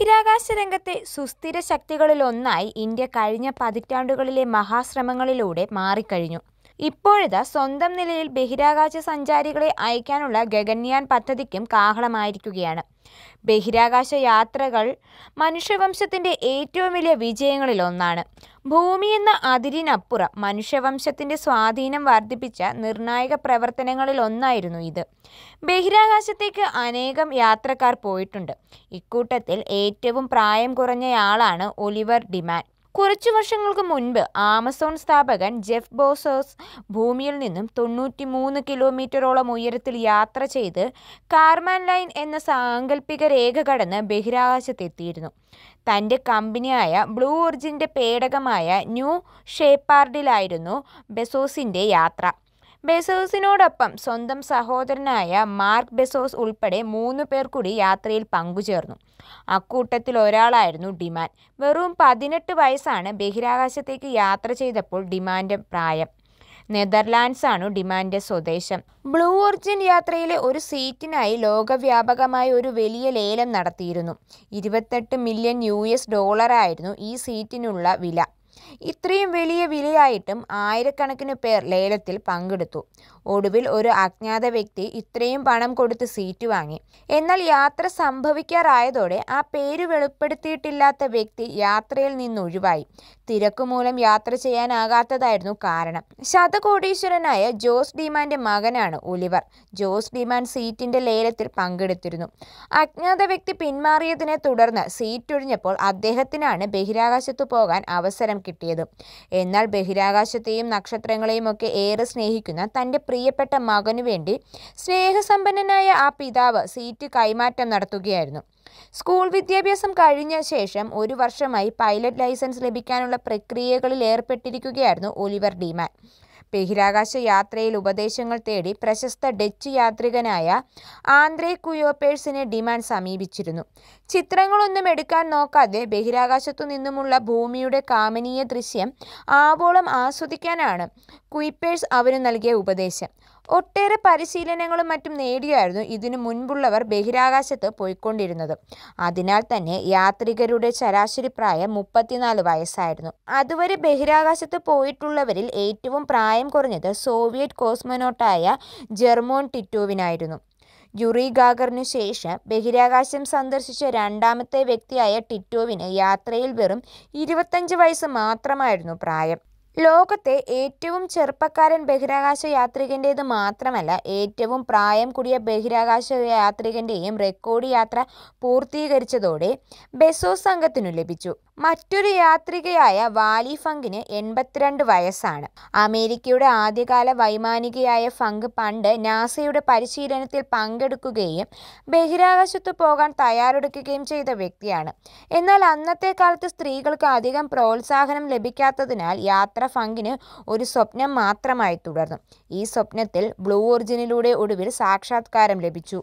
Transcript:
ബഹിരാകാശ രംഗത്തെ സുസ്ഥിര ശക്തികളിലൊന്നായി ഇന്ത്യ കഴിഞ്ഞ പതിറ്റാണ്ടുകളിലെ മഹാശ്രമങ്ങളിലൂടെ മാറിക്കഴിഞ്ഞു ഇപ്പോഴത്തെ സ്വന്തം നിലയിൽ ബഹിരാകാശ സഞ്ചാരികളെ അയക്കാനുള്ള ഗഗന്യാൻ പദ്ധതിക്കും കാഹളമായിരിക്കുകയാണ് ബഹിരാകാശ യാത്രകൾ മനുഷ്യവംശത്തിൻ്റെ ഏറ്റവും വലിയ വിജയങ്ങളിലൊന്നാണ് ഭൂമി എന്ന അതിരിനപ്പുറം മനുഷ്യവംശത്തിൻ്റെ സ്വാധീനം വർദ്ധിപ്പിച്ച നിർണായക പ്രവർത്തനങ്ങളിൽ ഒന്നായിരുന്നു ഇത് ബഹിരാകാശത്തേക്ക് അനേകം യാത്രക്കാർ പോയിട്ടുണ്ട് ഇക്കൂട്ടത്തിൽ ഏറ്റവും പ്രായം കുറഞ്ഞയാളാണ് ഒലിവർ ഡിമാൻ കുറച്ചു വർഷങ്ങൾക്ക് മുൻപ് ആമസോൺ സ്ഥാപകൻ ജെഫ് ബോസോസ് ഭൂമിയിൽ നിന്നും തൊണ്ണൂറ്റി മൂന്ന് കിലോമീറ്ററോളം ഉയരത്തിൽ യാത്ര ചെയ്ത് കാർമാൻ ലൈൻ എന്ന സാങ്കല്പിക രേഖ കടന്ന് ബഹിരാകാശത്തെത്തിയിരുന്നു തൻ്റെ കമ്പനിയായ ബ്ലൂ ഒറിജിൻ്റെ പേടകമായ ന്യൂ ഷേപ്പാർഡിലായിരുന്നു ബെസോസിൻ്റെ യാത്ര ബെസോസിനോടൊപ്പം സ്വന്തം സഹോദരനായ മാർക്ക് ബെസോസ് ഉൾപ്പെടെ മൂന്ന് പേർ കൂടി യാത്രയിൽ പങ്കുചേർന്നു അക്കൂട്ടത്തിൽ ഒരാളായിരുന്നു ഡിമാൻ വെറും പതിനെട്ട് വയസ്സാണ് ബഹിരാകാശത്തേക്ക് യാത്ര ചെയ്തപ്പോൾ ഡിമാൻഡ് പ്രായം ആണ് ഡിമാൻഡ് സ്വദേശം ബ്ലൂ ഒറിജിൻ യാത്രയിലെ ഒരു സീറ്റിനായി ലോകവ്യാപകമായി ഒരു വലിയ ലേലം നടത്തിയിരുന്നു ഇരുപത്തെട്ട് മില്യൺ യു എസ് ഡോളറായിരുന്നു ഈ സീറ്റിനുള്ള വില ഇത്രയും വലിയ വിലയായിട്ടും ആയിരക്കണക്കിന് പേർ ലേലത്തിൽ പങ്കെടുത്തു ഒടുവിൽ ഒരു അജ്ഞാത വ്യക്തി ഇത്രയും പണം കൊടുത്ത് സീറ്റ് വാങ്ങി എന്നാൽ യാത്ര സംഭവിക്കാറായതോടെ ആ പേര് വെളിപ്പെടുത്തിയിട്ടില്ലാത്ത വ്യക്തി യാത്രയിൽ നിന്നൊഴിവായി മൂലം യാത്ര ചെയ്യാനാകാത്തതായിരുന്നു കാരണം ശതകോടീശ്വരനായ ജോസ് ഡിമാൻ്റെ മകനാണ് ഒലിവർ ജോസ് ഡിമാൻ സീറ്റിന്റെ ലേലത്തിൽ പങ്കെടുത്തിരുന്നു അജ്ഞാത വ്യക്തി പിന്മാറിയതിനെ തുടർന്ന് സീറ്റ് ഒഴിഞ്ഞപ്പോൾ അദ്ദേഹത്തിനാണ് ബഹിരാകാശത്തു പോകാൻ അവസരം കിട്ടിയത് എന്നാൽ ബഹിരാകാശത്തെയും നക്ഷത്രങ്ങളെയും ഒക്കെ ഏറെ സ്നേഹിക്കുന്ന തൻ്റെ പ്രിയപ്പെട്ട മകനു വേണ്ടി സ്നേഹസമ്പന്നനായ ആ പിതാവ് സീറ്റ് കൈമാറ്റം നടത്തുകയായിരുന്നു സ്കൂൾ വിദ്യാഭ്യാസം കഴിഞ്ഞ ശേഷം ഒരു വർഷമായി പൈലറ്റ് ലൈസൻസ് ലഭിക്കാനുള്ള പ്രക്രിയകളിൽ ഏർപ്പെട്ടിരിക്കുകയായിരുന്നു ഒലിവർ ഡിമാൻ ബഹിരാകാശ യാത്രയിൽ ഉപദേശങ്ങൾ തേടി പ്രശസ്ത ഡച്ച് യാത്രികനായ ആന്ദ്രേ കുയോപേഴ്സിനെ ഡിമാൻഡ് സമീപിച്ചിരുന്നു ചിത്രങ്ങളൊന്നും എടുക്കാൻ നോക്കാതെ ബഹിരാകാശത്തു നിന്നുമുള്ള ഭൂമിയുടെ കാമനീയ ദൃശ്യം ആവോളം ആസ്വദിക്കാനാണ് കുയിപ്പേഴ്സ് അവന് നൽകിയ ഉപദേശം ഒട്ടേറെ പരിശീലനങ്ങളും മറ്റും നേടിയായിരുന്നു ഇതിനു മുൻപുള്ളവർ ബഹിരാകാശത്ത് പോയിക്കൊണ്ടിരുന്നത് അതിനാൽ തന്നെ യാത്രികരുടെ ശരാശരി പ്രായം മുപ്പത്തിനാല് വയസ്സായിരുന്നു അതുവരെ ബഹിരാകാശത്ത് പോയിട്ടുള്ളവരിൽ ഏറ്റവും പ്രായ പ്രായം കുറഞ്ഞത് സോവിയറ്റ് കോസ്മനോട്ടായ ജെർമോൺ ടിറ്റോവിനായിരുന്നു യുറി ഗാഗറിനു ശേഷം ബഹിരാകാശം സന്ദർശിച്ച രണ്ടാമത്തെ വ്യക്തിയായ ടിറ്റോവിന് യാത്രയിൽ വെറും ഇരുപത്തഞ്ച് വയസ്സ് മാത്രമായിരുന്നു പ്രായം ലോകത്തെ ഏറ്റവും ചെറുപ്പക്കാരൻ ബഹിരാകാശ യാത്രികൻ്റേത് മാത്രമല്ല ഏറ്റവും പ്രായം കൂടിയ ബഹിരാകാശ യാത്രികൻ്റെയും റെക്കോർഡ് യാത്ര പൂർത്തീകരിച്ചതോടെ ബെസോസ് സംഘത്തിനു ലഭിച്ചു മറ്റൊരു യാത്രികയായ വാലി ഫങ്കിന് എൺപത്തിരണ്ട് വയസ്സാണ് അമേരിക്കയുടെ ആദ്യകാല വൈമാനികയായ ഫങ്ക് പണ്ട് നാസയുടെ പരിശീലനത്തിൽ പങ്കെടുക്കുകയും ബഹിരാകാശത്ത് പോകാൻ തയ്യാറെടുക്കുകയും ചെയ്ത വ്യക്തിയാണ് എന്നാൽ അന്നത്തെ കാലത്ത് സ്ത്രീകൾക്ക് അധികം പ്രോത്സാഹനം ലഭിക്കാത്തതിനാൽ യാത്ര ഫങ്കിന് ഒരു സ്വപ്നം മാത്രമായി തുടർന്നു ഈ സ്വപ്നത്തിൽ ബ്ലൂ ഒറിജിനിലൂടെ ഒടുവിൽ സാക്ഷാത്കാരം ലഭിച്ചു